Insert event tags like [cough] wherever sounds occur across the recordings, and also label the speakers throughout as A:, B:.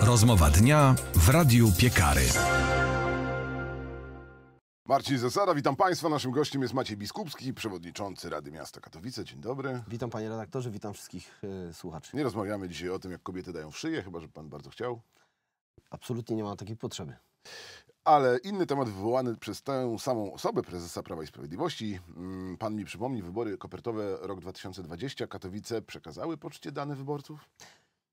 A: Rozmowa dnia w Radiu Piekary.
B: Marcin Zasada, witam Państwa. Naszym gościem jest Maciej Biskupski, przewodniczący Rady Miasta Katowice. Dzień dobry. Witam panie redaktorze, witam wszystkich y, słuchaczy. Nie rozmawiamy dzisiaj o tym, jak kobiety dają w szyję, chyba że pan bardzo chciał. Absolutnie nie ma takiej potrzeby. Ale inny temat wywołany przez tę samą osobę, prezesa Prawa i Sprawiedliwości. Mm, pan mi przypomni,
A: wybory kopertowe rok 2020 Katowice przekazały poczcie dane wyborców?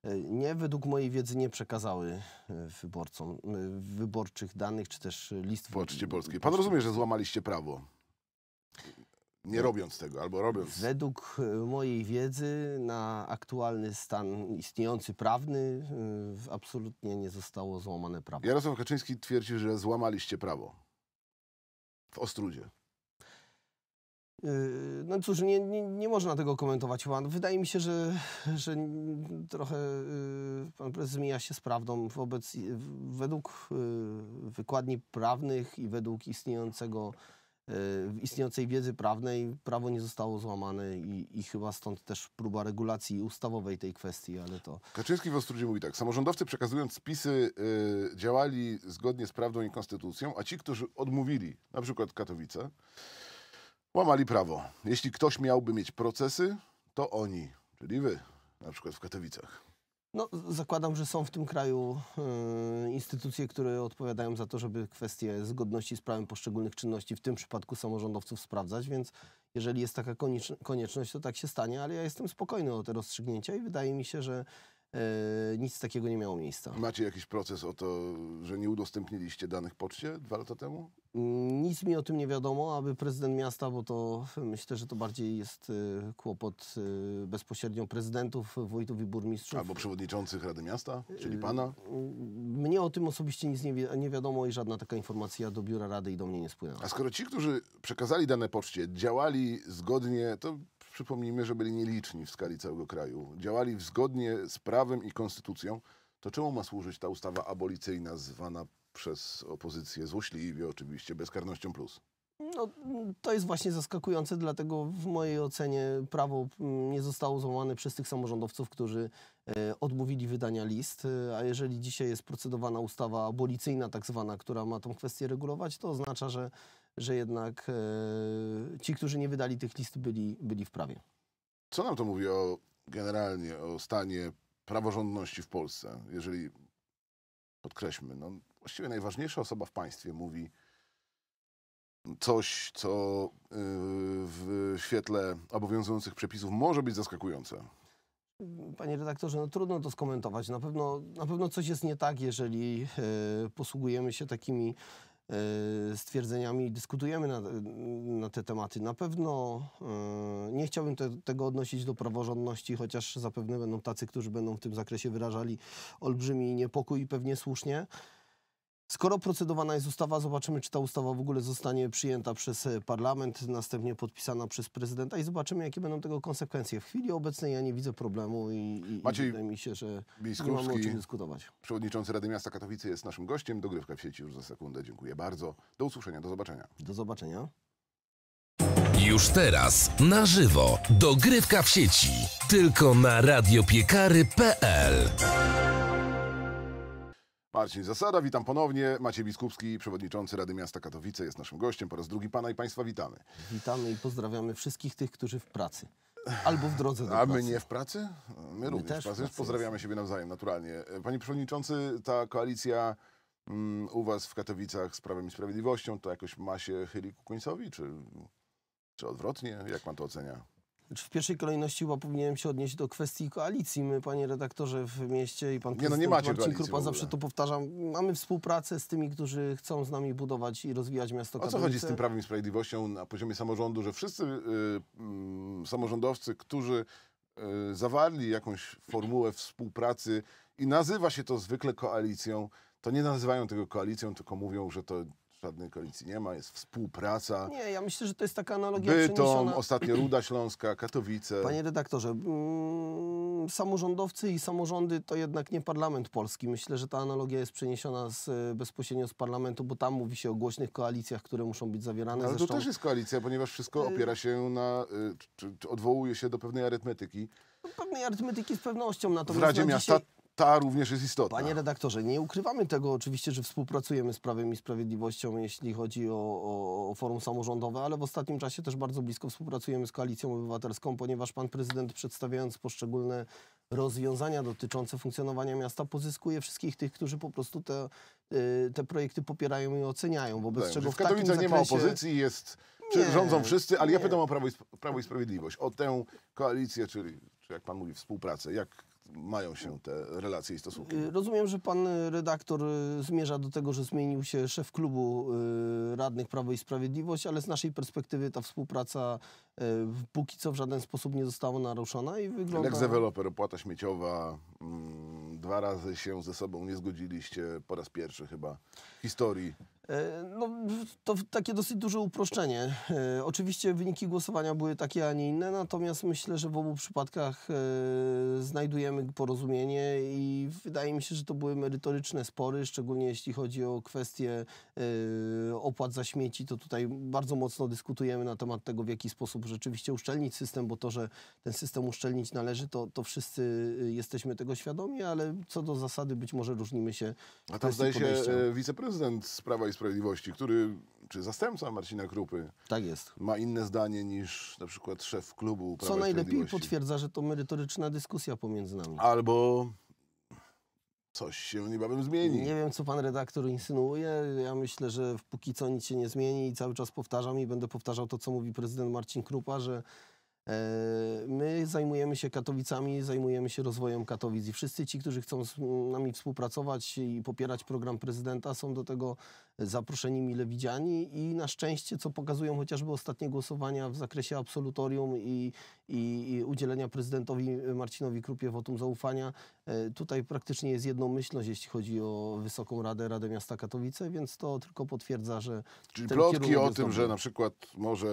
A: E, nie, według mojej wiedzy nie przekazały e, wyborcom e, wyborczych danych, czy też list... Poczcie Polskiej. Pan rozumie,
B: że złamaliście prawo? Nie
A: robiąc tego, albo robiąc... Według mojej wiedzy na aktualny stan istniejący prawny absolutnie nie zostało złamane prawo.
B: Jarosław Kaczyński twierdził, że złamaliście prawo w Ostrudzie.
A: Yy, no cóż, nie, nie, nie można tego komentować no, Wydaje mi się, że, że trochę yy, pan prezes zmienia się z prawdą wobec, yy, według wykładni prawnych i według istniejącego, istniejącej wiedzy prawnej prawo nie zostało złamane i, i chyba stąd też próba regulacji ustawowej tej kwestii, ale to... Kaczyński
B: w Ostrudzie mówi tak, samorządowcy przekazując spisy działali zgodnie z prawdą i konstytucją, a ci, którzy odmówili, na przykład Katowice, Łamali prawo. Jeśli ktoś miałby mieć procesy, to oni, czyli wy, na przykład w Katowicach.
A: No, zakładam, że są w tym kraju y, instytucje, które odpowiadają za to, żeby kwestie zgodności z prawem poszczególnych czynności, w tym przypadku samorządowców, sprawdzać, więc jeżeli jest taka konieczność, to tak się stanie, ale ja jestem spokojny o te rozstrzygnięcia i wydaje mi się, że E, nic takiego nie miało
B: miejsca. Macie jakiś proces o to, że nie udostępniliście danych poczcie dwa lata temu?
A: Mm, nic mi o tym nie wiadomo, aby prezydent miasta, bo to myślę, że to bardziej jest e, kłopot e, bezpośrednio prezydentów, wójtów i burmistrzów. Albo przewodniczących Rady Miasta, czyli pana? Mnie o tym osobiście nic nie, wi nie wiadomo i żadna taka informacja do biura Rady i do mnie nie spłynęła. A
B: skoro ci, którzy przekazali dane poczcie, działali
A: zgodnie,
B: to przypomnijmy, że byli nieliczni w skali całego kraju, działali zgodnie z prawem i konstytucją, to czemu ma służyć ta ustawa abolicyjna zwana przez opozycję złośliwie oczywiście bezkarnością plus?
A: No, to jest właśnie zaskakujące, dlatego w mojej ocenie prawo mm, nie zostało złamane przez tych samorządowców, którzy e, odmówili wydania list, e, a jeżeli dzisiaj jest procedowana ustawa abolicyjna tak zwana, która ma tą kwestię regulować, to oznacza, że że jednak e, ci, którzy nie wydali tych list, byli, byli w prawie.
B: Co nam to mówi o generalnie o stanie praworządności w Polsce, jeżeli podkreślmy, no, właściwie najważniejsza osoba w państwie mówi coś, co e, w świetle obowiązujących przepisów może być zaskakujące.
A: Panie redaktorze, no trudno to skomentować. Na pewno, na pewno coś jest nie tak, jeżeli e, posługujemy się takimi E, stwierdzeniami dyskutujemy na, na, te tematy. Na pewno e, nie chciałbym te, tego odnosić do praworządności, chociaż zapewne będą tacy, którzy będą w tym zakresie wyrażali olbrzymi niepokój i pewnie słusznie. Skoro procedowana jest ustawa, zobaczymy, czy ta ustawa w ogóle zostanie przyjęta przez e, parlament, następnie podpisana przez prezydenta i zobaczymy, jakie będą tego konsekwencje. W chwili obecnej ja nie widzę problemu i, i Maciej wydaje mi się, że nie mamy o czym
B: dyskutować. Przewodniczący Rady Miasta Katowice jest naszym gościem. Dogrywka w sieci już za sekundę. Dziękuję bardzo. Do usłyszenia, do zobaczenia. Do zobaczenia. Już teraz, na żywo, dogrywka w sieci. Tylko na radiopiekary.pl Marcin Zasada, witam ponownie. Maciej Biskupski, przewodniczący Rady Miasta Katowice, jest naszym gościem. Po raz drugi pana i państwa witamy.
A: Witamy i pozdrawiamy wszystkich tych, którzy w pracy. Albo w drodze do pracy. A my nie w pracy?
B: My, my również też w pracy. pracy Pozdrawiamy jest. siebie nawzajem, naturalnie. Panie przewodniczący, ta koalicja mm, u was w Katowicach z Prawem i Sprawiedliwością to jakoś ma się chyli ku końcowi, czy, czy odwrotnie? Jak pan to
A: ocenia? Znaczy, w pierwszej kolejności chyba powinienem się odnieść do kwestii koalicji. My, panie redaktorze w mieście i pan nie, no nie macie Marcin Krupa, zawsze to powtarzam, mamy współpracę z tymi, którzy chcą z nami budować i rozwijać miasto Katowice. O co chodzi z tym
B: Prawem i Sprawiedliwością na poziomie samorządu, że wszyscy y, y, samorządowcy, którzy y, zawarli jakąś formułę współpracy i nazywa się to zwykle koalicją, to nie nazywają tego koalicją, tylko mówią, że to żadnej koalicji nie ma, jest współpraca.
A: Nie, ja myślę, że to jest taka analogia Bytom, przeniesiona... ostatnio Ruda
B: Śląska, Katowice. Panie
A: redaktorze, mm, samorządowcy i samorządy to jednak nie parlament polski. Myślę, że ta analogia jest przeniesiona z, e, bezpośrednio z parlamentu, bo tam mówi się o głośnych koalicjach, które muszą być zawierane. ale Zresztą... to też jest
B: koalicja, ponieważ wszystko y, opiera się na, y,
A: czy, czy odwołuje się do pewnej arytmetyki pewnej arytmetyki z pewnością. Natomiast w Radzie na no, Miasta dzisiaj ta również jest istotna. Panie redaktorze, nie ukrywamy tego oczywiście, że współpracujemy z Prawem i Sprawiedliwością, jeśli chodzi o, o, o forum samorządowe, ale w ostatnim czasie też bardzo blisko współpracujemy z Koalicją Obywatelską, ponieważ pan prezydent przedstawiając poszczególne rozwiązania dotyczące funkcjonowania miasta pozyskuje wszystkich tych, którzy po prostu te, y, te projekty popierają i oceniają. Wobec tak, czego w, Katowicach zakresie... nie ma opozycji,
B: jest, nie, rządzą wszyscy, ale nie. ja pytam o Prawo i, Prawo i Sprawiedliwość, o tę koalicję, czyli, czy jak pan mówi, współpracę. Jak mają się te relacje i stosunki. Y,
A: rozumiem, że pan y, redaktor y, zmierza do tego, że zmienił się szef klubu radnych Prawo i Sprawiedliwość, ale z naszej perspektywy ta współpraca póki co w żaden sposób nie została naruszona i wygląda... jak deweloper,
B: opłata śmieciowa, mm, dwa razy się ze sobą nie zgodziliście, po raz pierwszy chyba w historii
A: E, no, to takie dosyć duże uproszczenie. E, oczywiście wyniki głosowania były takie, a nie inne, natomiast myślę, że w obu przypadkach e, znajdujemy porozumienie i wydaje mi się, że to były merytoryczne spory, szczególnie jeśli chodzi o kwestię opłat za śmieci, to tutaj bardzo mocno dyskutujemy na temat tego, w jaki sposób rzeczywiście uszczelnić system, bo to, że ten system uszczelnić należy, to, to wszyscy jesteśmy tego świadomi, ale co do zasady być może różnimy się. A tam zdaje się
B: wiceprezydent sprawa Sprawiedliwości, który, czy zastępca Marcina Krupy, tak jest. ma inne zdanie niż na przykład szef klubu
A: Prawa Co najlepiej potwierdza, że to merytoryczna dyskusja pomiędzy nami. Albo coś się niebawem zmieni. Nie wiem, co pan redaktor insynuuje. Ja myślę, że póki co nic się nie zmieni i cały czas powtarzam i będę powtarzał to, co mówi prezydent Marcin Krupa, że E, my zajmujemy się Katowicami, zajmujemy się rozwojem Katowic i wszyscy ci, którzy chcą z nami współpracować i popierać program prezydenta są do tego zaproszeni, mile widziani i na szczęście, co pokazują chociażby ostatnie głosowania w zakresie absolutorium i, i, i udzielenia prezydentowi Marcinowi Krupie wotum zaufania, e, tutaj praktycznie jest jednomyślność, jeśli chodzi o Wysoką Radę, Radę Miasta Katowice, więc to tylko potwierdza, że... Czyli plotki o tym, że na
B: przykład może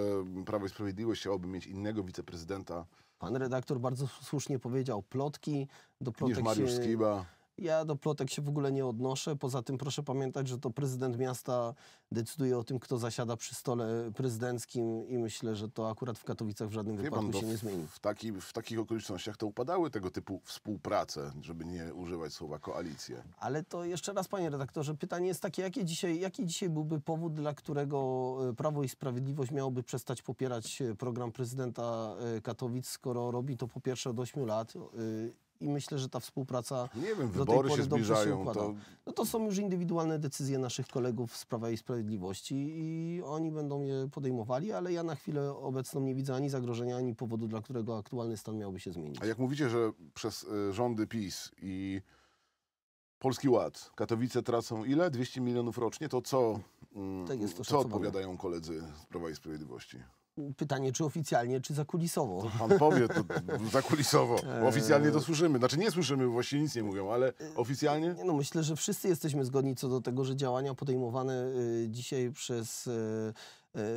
B: Prawo i Sprawiedliwość chciałoby mieć innego
A: wice wiceprezydenta. Pan redaktor bardzo słusznie powiedział, plotki do plotek Mariusz się... Skiba. Ja do plotek się w ogóle nie odnoszę. Poza tym proszę pamiętać, że to prezydent miasta decyduje o tym, kto zasiada przy stole prezydenckim i myślę, że to akurat w Katowicach w żadnym Wie wypadku pan, się nie
B: zmieni. W, taki, w takich okolicznościach to upadały tego typu współprace, żeby nie używać słowa koalicje.
A: Ale to jeszcze raz, panie redaktorze, pytanie jest takie, jakie dzisiaj, jaki dzisiaj byłby powód, dla którego e, Prawo i Sprawiedliwość miałoby przestać popierać e, program prezydenta e, Katowic, skoro robi to po pierwsze od 8 lat i myślę, że ta współpraca Nie wiem, do tej pory się zbliżają, się układa. To... No to są już indywidualne decyzje naszych kolegów z Prawa i Sprawiedliwości i oni będą je podejmowali, ale ja na chwilę obecną nie widzę ani zagrożenia, ani powodu, dla którego aktualny stan miałby się zmienić.
B: A jak mówicie, że przez y, rządy PiS i Polski Ład. Katowice tracą ile? 200 milionów rocznie? To co, mm, tak co odpowiadają koledzy z Prawa i Sprawiedliwości?
A: Pytanie, czy oficjalnie, czy zakulisowo? To pan powie, to zakulisowo. [laughs] E. Oficjalnie to słyszymy. Znaczy nie słyszymy, właśnie nic nie mówią, ale e, oficjalnie? No myślę, że wszyscy jesteśmy zgodni co do tego, że działania podejmowane y, dzisiaj przez y,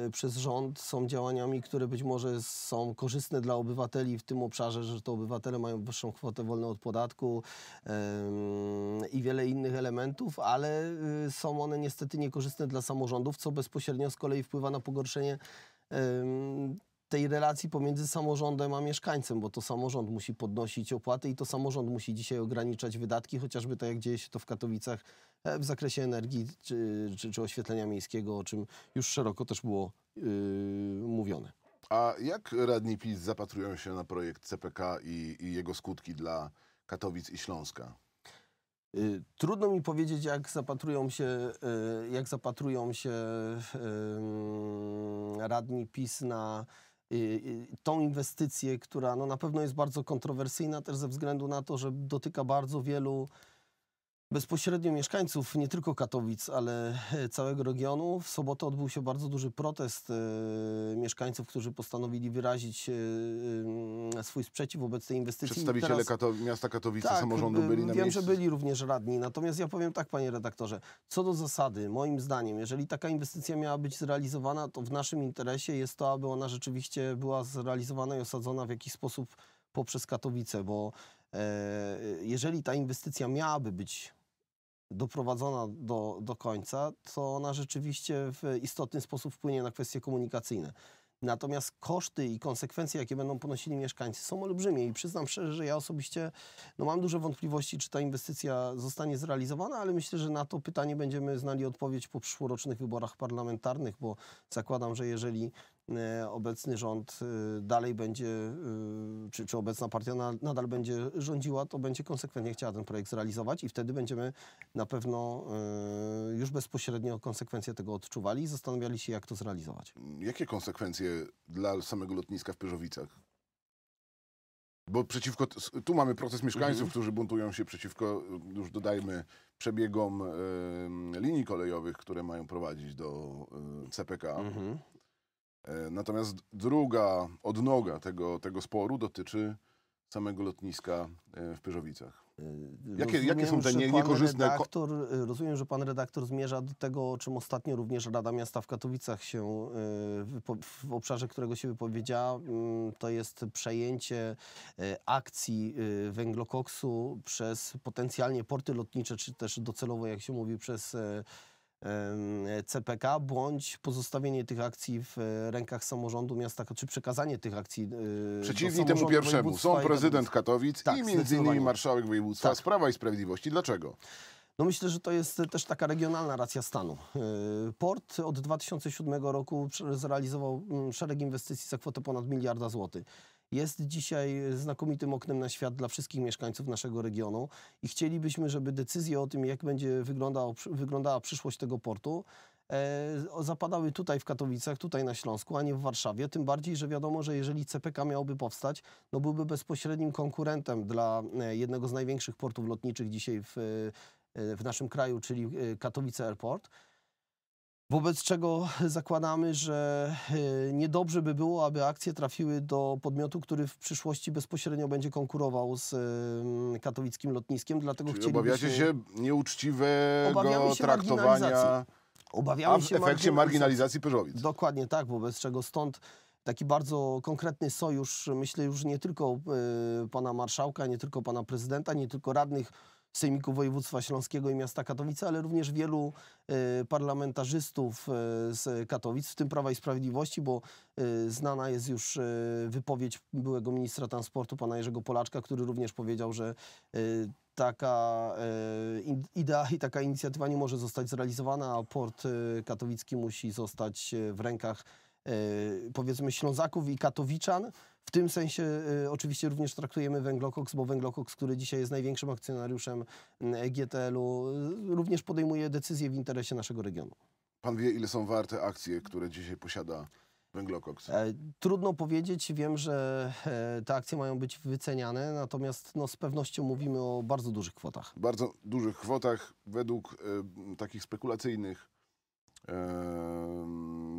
A: y, przez rząd są działaniami, które być może są korzystne dla obywateli w tym obszarze, że to obywatele mają wyższą kwotę wolną od podatku i wiele innych elementów, ale są one niestety niekorzystne dla samorządów, co bezpośrednio z kolei wpływa na pogorszenie tej relacji pomiędzy samorządem a mieszkańcem, bo to samorząd musi podnosić opłaty i to samorząd musi dzisiaj ograniczać wydatki, chociażby tak jak dzieje się to w Katowicach e, w zakresie energii czy, czy, czy oświetlenia miejskiego, o czym już szeroko też było
B: yy, mówione. A jak radni PiS zapatrują się na projekt CPK i, i jego skutki dla Katowic i Śląska? Y,
A: trudno mi powiedzieć, jak zapatrują się, y, jak zapatrują się radni PiS na y, tą inwestycję, która no, na pewno jest bardzo kontrowersyjna też ze względu na to, że dotyka bardzo wielu bezpośrednio mieszkańców nie tylko Katowic, ale e, całego regionu. W sobotę odbył się bardzo duży protest e, mieszkańców, którzy postanowili wyrazić e, swój sprzeciw wobec tej inwestycji. Przedstawiciele teraz, Kato
B: miasta Katowice, tak, samorządu byli na miejscu. Wiem, że
A: byli również radni. Natomiast ja powiem tak, panie redaktorze, co do zasady, moim zdaniem, jeżeli taka inwestycja miała być zrealizowana, to w naszym interesie jest to, aby ona rzeczywiście była zrealizowana i osadzona w jakiś sposób poprzez Katowice, bo jeżeli ta inwestycja miałaby być doprowadzona do, do końca, to ona rzeczywiście w istotny sposób wpłynie na kwestie komunikacyjne. Natomiast koszty i konsekwencje, jakie będą ponosili mieszkańcy, są olbrzymie i przyznam szczerze, że ja osobiście no, mam duże wątpliwości, czy ta inwestycja zostanie zrealizowana, ale myślę, że na to pytanie będziemy znali odpowiedź po przyszłorocznych wyborach parlamentarnych, bo zakładam, że jeżeli E, obecny rząd e, dalej będzie, e, czy, czy obecna partia nadal będzie rządziła, to będzie konsekwentnie chciała ten projekt zrealizować i wtedy będziemy na pewno już bezpośrednio konsekwencje tego odczuwali i zastanawiali się, jak to zrealizować.
B: Jakie konsekwencje dla samego lotniska w Pyrzowicach? Bo przeciwko, tu mamy proces mieszkańców, mhm. którzy buntują się przeciwko, już dodajmy, przebiegom y, linii kolejowych, które mają prowadzić do y, CPK. Mhm. E, natomiast druga odnoga tego, tego sporu dotyczy samego lotniska e, w Pyrzowicach. E, jakie, rozumiem, jakie są te nie, niekorzystne... Redaktor,
A: rozumiem, że pan redaktor zmierza do tego, o czym ostatnio również Rada Miasta w Katowicach się w obszarze którego się wypowiedziała. Mm, to jest przejęcie akcji węglokoksu przez potencjalnie porty lotnicze, czy też docelowo, jak się mówi, przez CPK, bądź pozostawienie tych akcji w e, rękach samorządu miasta, czy przekazanie tych akcji e, Przeciwni temu pierwszemu są prezydent Katowic tak, i między innymi marszałek województwa tak. Sprawa i Sprawiedliwości. Dlaczego? No myślę, że to jest też taka regionalna racja stanu. E, port od 2007 roku zrealizował mm, szereg inwestycji za kwotę ponad miliarda złotych jest dzisiaj znakomitym oknem na świat dla wszystkich mieszkańców naszego regionu i chcielibyśmy, żeby decyzje o tym, jak będzie wyglądała, wyglądała przyszłość tego portu, e, zapadały tutaj w Katowicach, tutaj na Śląsku, a nie w Warszawie. Tym bardziej, że wiadomo, że jeżeli CPK miałoby powstać, no byłby bezpośrednim konkurentem dla e, jednego z największych portów lotniczych dzisiaj w, e, w naszym kraju, czyli Katowice Airport. Wobec czego [laughs] zakładamy, że e, niedobrze by było, aby akcje trafiły do podmiotu, który w przyszłości bezpośrednio będzie konkurował z katowickim lotniskiem. Dlatego Czyli obawiacie się nieuczciwego się traktowania, obawiamy się a w efekcie marginalizacji, marginalizacji Dokładnie tak, wobec czego stąd taki bardzo konkretny sojusz, myślę już nie tylko e, pana marszałka, nie tylko pana prezydenta, nie tylko radnych, Sejmiku Województwa Śląskiego i miasta Katowice, ale również wielu y, parlamentarzystów y, z Katowic, w tym Prawa i Sprawiedliwości, bo y, znana jest już wypowiedź byłego ministra transportu, pana Jerzego Polaczka, który również powiedział, że taka idea i taka inicjatywa nie może zostać zrealizowana, a port katowicki musi zostać w rękach E, powiedzmy Ślązaków i Katowiczan. W tym sensie y, oczywiście również traktujemy Węglokoks, bo Węglokoks, który dzisiaj jest największym akcjonariuszem e GTL-u, również podejmuje decyzje w interesie naszego regionu.
B: Pan wie, ile są warte akcje, które dzisiaj posiada Węglokoks? E,
A: trudno powiedzieć. Wiem, że e, te akcje mają być wyceniane, natomiast no, z pewnością mówimy o bardzo dużych kwotach.
B: Bardzo dużych kwotach. Według e, takich spekulacyjnych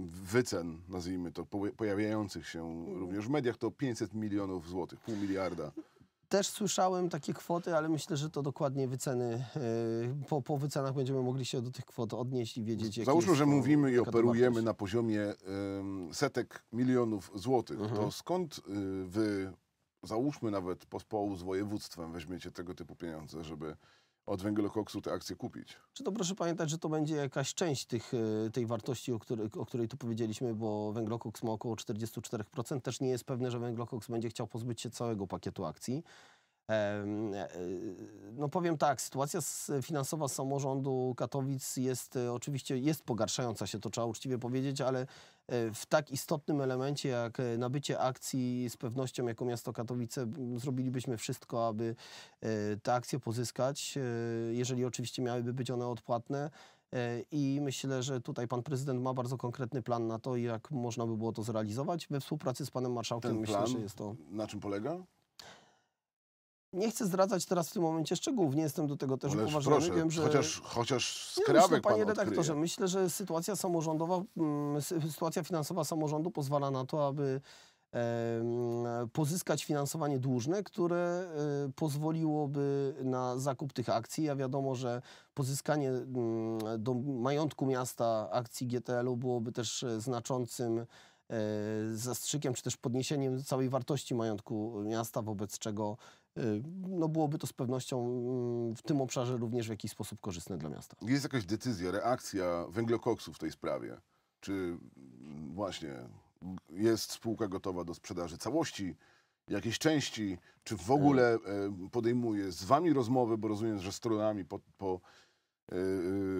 B: wycen, nazwijmy to, pojawiających się również w mediach, to 500 milionów złotych, pół miliarda.
A: Też słyszałem takie kwoty, ale myślę, że to dokładnie wyceny. E, po, po wycenach będziemy mogli się do tych kwot odnieść i wiedzieć, jak Załóżmy, jest, że mówimy i operujemy na
B: poziomie setek milionów złotych. Mhm. To skąd y, wy, załóżmy nawet pospołu z województwem, weźmiecie tego typu pieniądze, żeby od węglokoksu te akcje kupić.
A: Czy to proszę pamiętać, że to będzie jakaś część tych, e, tej wartości, o której, o której tu powiedzieliśmy, bo węglokoks ma około 44%. Też nie jest pewne, że węglokoks będzie chciał pozbyć się całego pakietu akcji. E, e, no powiem tak, sytuacja finansowa samorządu Katowic jest e, oczywiście jest pogarszająca się, to trzeba uczciwie powiedzieć, ale w tak istotnym elemencie jak nabycie akcji z pewnością jako miasto Katowice zrobilibyśmy wszystko, aby te akcje pozyskać, jeżeli oczywiście miałyby być one odpłatne. I myślę, że tutaj pan prezydent ma bardzo konkretny plan na to, jak można by było to zrealizować. We współpracy z panem marszałkiem Ten myślę, plan, że jest to. Na czym polega? Nie chcę zdradzać teraz w tym momencie szczegółów, nie jestem do tego też Ależ upoważniony. Proszę, Wiem, że... chociaż, chociaż skrawek no, myślę, Panie redaktorze, odkryje. myślę, że sytuacja samorządowa, mm, sytuacja finansowa samorządu pozwala na to, aby pozyskać finansowanie dłużne, które y, pozwoliłoby na zakup tych akcji. A wiadomo, że pozyskanie mm, do majątku miasta akcji GTL-u byłoby też e, znaczącym E, zastrzykiem, czy też podniesieniem całej wartości majątku miasta, wobec czego e, no byłoby to z pewnością mm, w tym obszarze również w jakiś sposób korzystne dla miasta.
B: Jest jakaś decyzja, reakcja węglokoksu w tej sprawie? Czy mm, właśnie jest spółka gotowa do sprzedaży całości, jakiejś części? Czy w ogóle e. podejmuje z wami rozmowy, bo rozumiem, że stronami po, po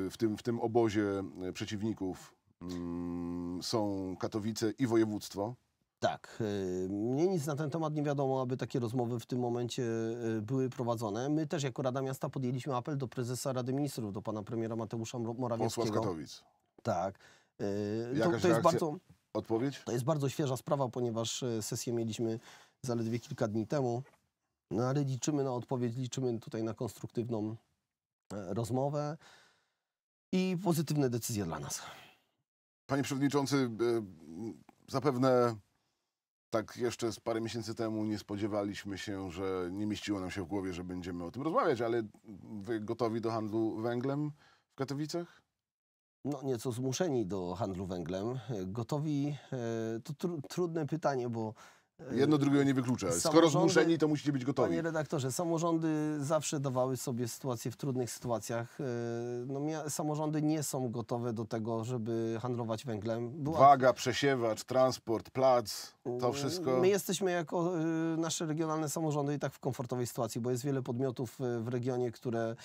B: w, tym, w tym obozie przeciwników
A: Mm, są Katowice i województwo. Tak, y, mnie nic na ten temat nie wiadomo, aby takie rozmowy w tym momencie y, były prowadzone. My też jako Rada Miasta podjęliśmy apel do prezesa Rady Ministrów, do pana premiera Mateusza Morawieckiego. Posła z Katowic. Tak. Y, to, to jest bardzo... Odpowiedź? To jest bardzo świeża sprawa, ponieważ sesję mieliśmy zaledwie kilka dni temu, no ale liczymy na odpowiedź, liczymy tutaj na konstruktywną e, rozmowę i pozytywne decyzje dla nas.
B: Panie Przewodniczący, e, zapewne tak jeszcze z parę miesięcy temu nie spodziewaliśmy się, że nie mieściło nam się w głowie, że będziemy o tym rozmawiać, ale
A: wy gotowi do handlu węglem w Katowicach? No, nieco zmuszeni do handlu węglem. E, gotowi, e, to tr trudne pytanie, bo Jedno drugiego nie wyklucza. Skoro zmuszeni, to musicie być gotowi. Panie redaktorze, samorządy zawsze dawały sobie sytuacje w trudnych sytuacjach. E, no, samorządy nie są gotowe do tego, żeby handlować węglem. Była...
B: Waga, przesiewacz, transport, plac, to mm, wszystko. My
A: jesteśmy jako e, nasze regionalne samorządy i tak w komfortowej sytuacji, bo jest wiele podmiotów e, w regionie, które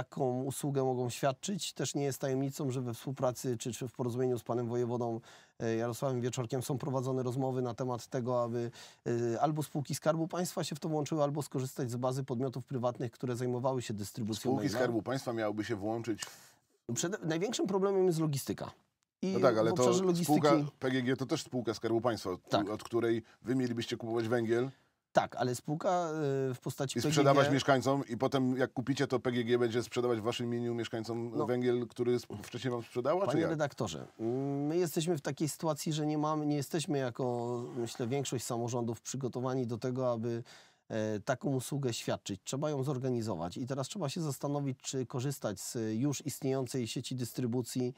A: taką usługę mogą świadczyć. Też nie jest tajemnicą, że we współpracy czy, czy w porozumieniu z panem wojewodą e, Jarosławem Wieczorkiem są prowadzone rozmowy na temat tego, aby e, albo spółki Skarbu Państwa się w to włączyły, albo skorzystać z bazy podmiotów prywatnych, które zajmowały się dystrybucją. Spółki maila. Skarbu
B: Państwa miałyby się włączyć Przed, największym problemem jest logistyka.
A: I no tak, ale to logistyki... spółka
B: PGG to też spółka Skarbu Państwa, tak. od której wy mielibyście kupować węgiel. Tak, ale
A: spółka y, w postaci I sprzedawać PGG...
B: mieszkańcom i potem jak kupicie, to PGG będzie sprzedawać w waszym imieniu mieszkańcom no. węgiel, który wcześniej wam sprzedała, Panie redaktorze,
A: my jesteśmy w takiej sytuacji, że nie mamy, nie jesteśmy jako, myślę, większość samorządów przygotowani do tego, aby e, taką usługę świadczyć. Trzeba ją zorganizować i teraz trzeba się zastanowić, czy korzystać z już istniejącej sieci dystrybucji,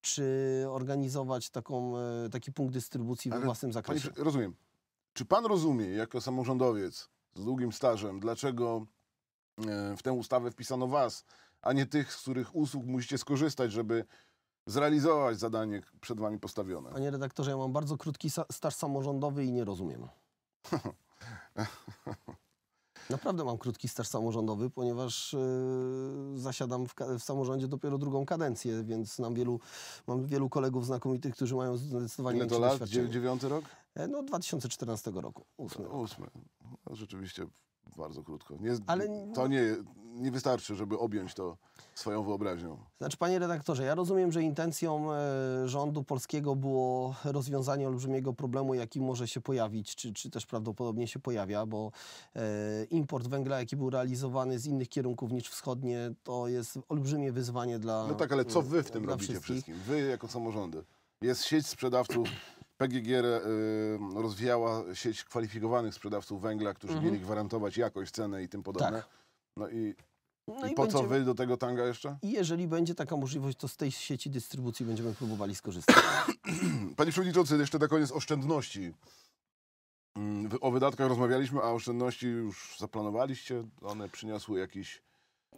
A: czy organizować taką, e, taki punkt dystrybucji Ale, we własnym zakresie. Panie,
B: rozumiem. Czy pan rozumie, jako samorządowiec z długim stażem, dlaczego e, w tę ustawę wpisano was, a nie tych, z których usług musicie skorzystać, żeby zrealizować
A: zadanie przed wami postawione? Panie redaktorze, ja mam bardzo krótki staż samorządowy i nie rozumiem. [laughs] Naprawdę mam krótki staż samorządowy, ponieważ yy, zasiadam w, w, samorządzie dopiero drugą kadencję, więc mam wielu, mam wielu kolegów znakomitych, którzy mają zdecydowanie Ile to lat? Dziewiąty rok? E, no 2014 roku,
B: ósmy. Ósmy. No, rzeczywiście bardzo krótko. Nie, Ale... To nie, nie wystarczy, żeby objąć to swoją wyobraźnią.
A: Znaczy, panie redaktorze, ja rozumiem, że intencją e, rządu polskiego było rozwiązanie olbrzymiego problemu, jaki może się pojawić, czy, czy też prawdopodobnie się pojawia, bo e, import węgla, jaki był realizowany z innych kierunków niż wschodnie, to jest olbrzymie wyzwanie dla. No tak, ale co wy w tym robicie wszystkim?
B: Wy jako samorządy. Jest sieć sprzedawców PGG e, y, rozwijała sieć kwalifikowanych sprzedawców węgla, którzy mhm. mieli gwarantować jakość, cenę i tym podobne. Tak. No i no i, i po co wy
A: do tego tanga jeszcze? Jeżeli będzie taka możliwość, to z tej sieci dystrybucji będziemy próbowali skorzystać. [clears throat] Panie Przewodniczący, jeszcze na koniec oszczędności.
B: Mm, o wydatkach rozmawialiśmy, a oszczędności już zaplanowaliście? One przyniosły jakiś,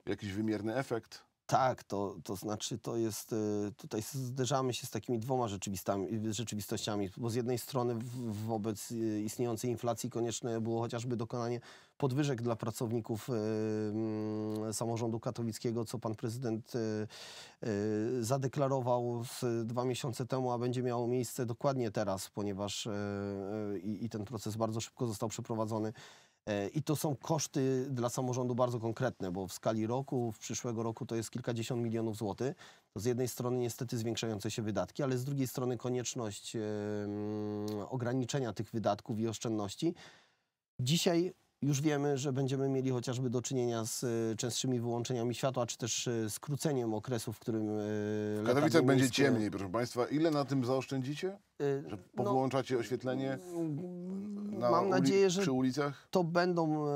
A: jakiś wymierny efekt? Tak, to, to znaczy to jest, y, tutaj zderzamy się z takimi dwoma y, rzeczywistościami, bo z jednej strony wobec y, istniejącej inflacji konieczne było chociażby dokonanie podwyżek dla pracowników mm, samorządu katolickiego, co pan prezydent zadeklarował dwa miesiące temu, a będzie miało miejsce dokładnie teraz, ponieważ i, i ten proces bardzo szybko został przeprowadzony. E, I to są koszty dla samorządu bardzo konkretne, bo w skali roku, w przyszłego roku to jest kilkadziesiąt milionów złotych. To z jednej strony niestety zwiększające się wydatki, ale z drugiej strony konieczność ograniczenia tych wydatków i oszczędności. Dzisiaj już wiemy, że będziemy mieli chociażby do czynienia z e, częstszymi wyłączeniami światła, czy też e, skróceniem okresu, w którym... E, w Katowicach będzie miejskie... ciemniej, proszę Państwa. Ile na tym zaoszczędzicie? Że no, powłączacie no, oświetlenie mm, na mam nadzieję, że przy ulicach? To będą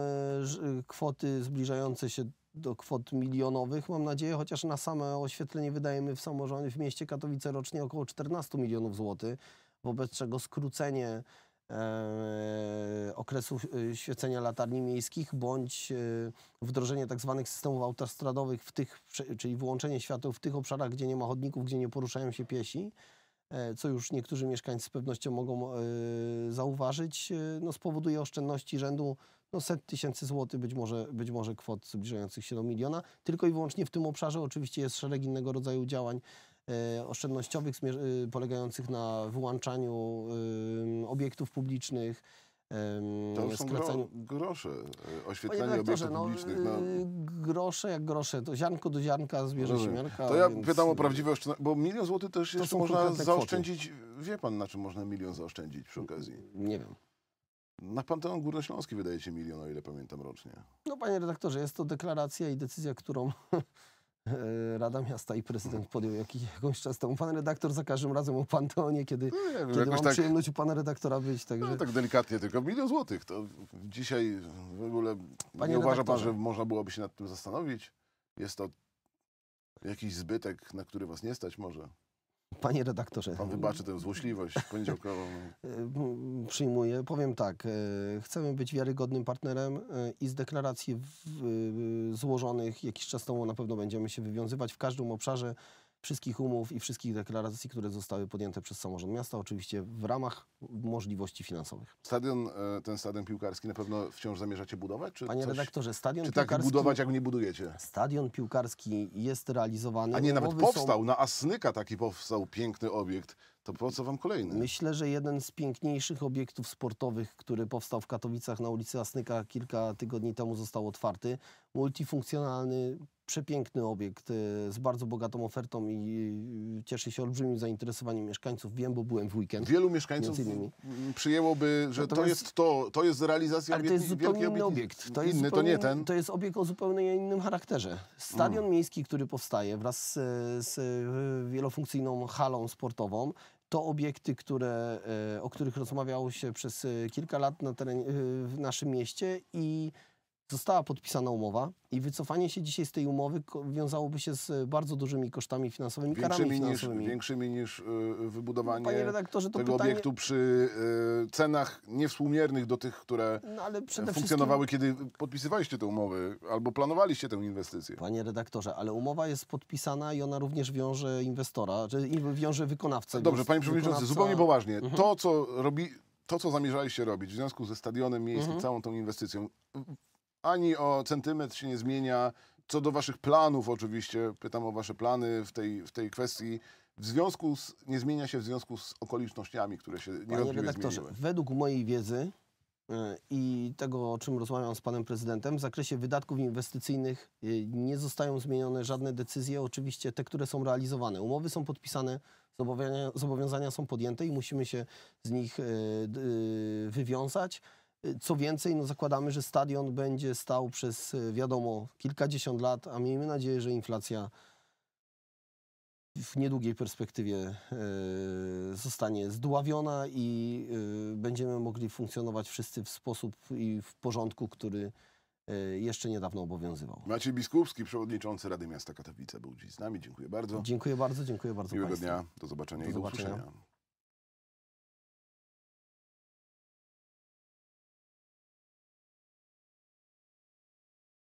A: kwoty zbliżające się do kwot milionowych, mam nadzieję, chociaż na same oświetlenie wydajemy w samorządzie, w mieście Katowice rocznie około 14 milionów złotych, wobec czego skrócenie E, okresu e, świecenia latarni miejskich bądź e, wdrożenie tak zwanych systemów autostradowych, w tych, czyli wyłączenie świateł w tych obszarach, gdzie nie ma chodników, gdzie nie poruszają się piesi, co już niektórzy mieszkańcy z pewnością mogą zauważyć, no spowoduje oszczędności rzędu no set tysięcy złotych, być może, być może kwot zbliżających się do miliona. Tylko i wyłącznie w tym obszarze oczywiście jest szereg innego rodzaju działań E, oszczędnościowych y, polegających na wyłączaniu obiektów publicznych, to skracaniu... są
B: grosze, e, oświetlenie obiektów no, publicznych. Y, no.
A: Grosze jak grosze, to ziarnko do ziarnka, się ziemiarka. To ja więc... pytam o y, prawdziwe oszczędności, bo milion złotych też jeszcze można zaoszczędzić.
B: Kwoty. Wie pan, na czym można milion zaoszczędzić przy okazji? Nie wiem. Na Panteon Górnośląski wydaje się milion, o ile pamiętam rocznie.
A: No panie redaktorze, jest to deklaracja i decyzja, którą [laughs] E, Rada Miasta i prezydent podjął jakiś, jakąś czas temu. Pan redaktor za każdym razem o Panteonie, kiedy, kiedy mam tak, przyjemność u pana redaktora być.
B: Także... No tak delikatnie, tylko milion złotych. To dzisiaj w ogóle Panie nie uważa pan, że można byłoby się nad tym zastanowić? Jest to jakiś zbytek, na który was nie stać może?
A: Panie redaktorze. Pan wybaczy tę złośliwość poniedziałkową. [laughs] Przyjmuję. Powiem tak. E, chcemy być wiarygodnym partnerem e, i z deklaracji złożonych jakiś czas temu na pewno będziemy się wywiązywać w każdym obszarze wszystkich umów i wszystkich deklaracji, które zostały podjęte przez samorząd miasta, oczywiście w ramach możliwości finansowych. Stadion,
B: e, ten stadion piłkarski na pewno wciąż zamierzacie budować? Czy Panie coś, redaktorze, stadion czy tak piłkarski... tak budować, jak nie budujecie?
A: Stadion piłkarski jest realizowany. A nie, nawet powstał,
B: są... na Asnyka taki powstał piękny obiekt.
A: To po co wam kolejny? Myślę, że jeden z piękniejszych obiektów sportowych, który powstał w Katowicach na ulicy Asnyka kilka tygodni temu został otwarty. Multifunkcjonalny przepiękny obiekt e, z bardzo bogatą ofertą i cieszy się olbrzymim zainteresowaniem mieszkańców. Wiem, bo byłem w weekend. Wielu mieszkańców
B: przyjęłoby, że to jest
A: to, to jest realizacja ale to jest zupełnie obiekt, inny obiekt. To jest inny, to nie ten. To jest obiekt o zupełnie innym charakterze. Stadion mm. miejski, który powstaje wraz z, z e, wielofunkcyjną halą sportową, to obiekty, które, e, o których rozmawiało się przez kilka lat na terenie, w naszym mieście i Została podpisana umowa i wycofanie się dzisiaj z tej umowy wiązałoby się z bardzo dużymi kosztami finansowymi, większymi karami finansowymi. Niż,
B: większymi niż yy, wybudowanie Panie redaktorze, to tego pytanie... obiektu przy yy, cenach niewspółmiernych
A: do tych, które no, y, funkcjonowały, wszystkim... kiedy podpisywaliście te umowy albo planowaliście tę inwestycję. Panie redaktorze, ale umowa jest podpisana i ona również wiąże inwestora, czy wiąże wykonawcę. Dobrze, panie przewodniczący, wykonawca... zupełnie poważnie. Mhm.
B: To, co robi to, co zamierzaliście robić w związku ze stadionem miejskim, mhm. całą tą inwestycją, ani o centymetr się nie zmienia. Co do waszych planów oczywiście, pytam o wasze plany w tej, w tej kwestii. W związku z, nie zmienia się w związku z okolicznościami, które się Panie redaktorze, zmieniły.
A: według mojej wiedzy y, i tego, o czym rozmawiam z panem prezydentem, w zakresie wydatków inwestycyjnych y, nie zostają zmienione żadne decyzje, oczywiście te, które są realizowane. Umowy są podpisane, zobowiązania, zobowiązania są podjęte i musimy się z nich y, wywiązać. Co więcej, no zakładamy, że stadion będzie stał przez y, wiadomo kilkadziesiąt lat, a miejmy nadzieję, że inflacja w niedługiej perspektywie e, zostanie zdławiona i e, będziemy mogli funkcjonować wszyscy w sposób i w porządku, który e, jeszcze niedawno obowiązywał. Maciej
B: Biskupski, przewodniczący Rady Miasta Katowice był dziś z nami. Dziękuję bardzo. Dziękuję
A: bardzo, dziękuję bardzo Miłego państwu. dnia, do
B: zobaczenia do i do zobaczenia. usłyszenia.